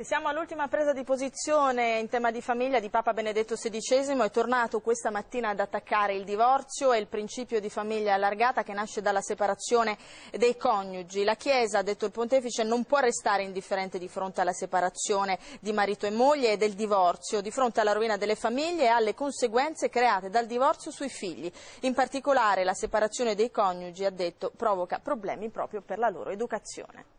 Siamo all'ultima presa di posizione in tema di famiglia di Papa Benedetto XVI, è tornato questa mattina ad attaccare il divorzio e il principio di famiglia allargata che nasce dalla separazione dei coniugi. La Chiesa, ha detto il Pontefice, non può restare indifferente di fronte alla separazione di marito e moglie e del divorzio, di fronte alla rovina delle famiglie e alle conseguenze create dal divorzio sui figli. In particolare la separazione dei coniugi, ha detto, provoca problemi proprio per la loro educazione.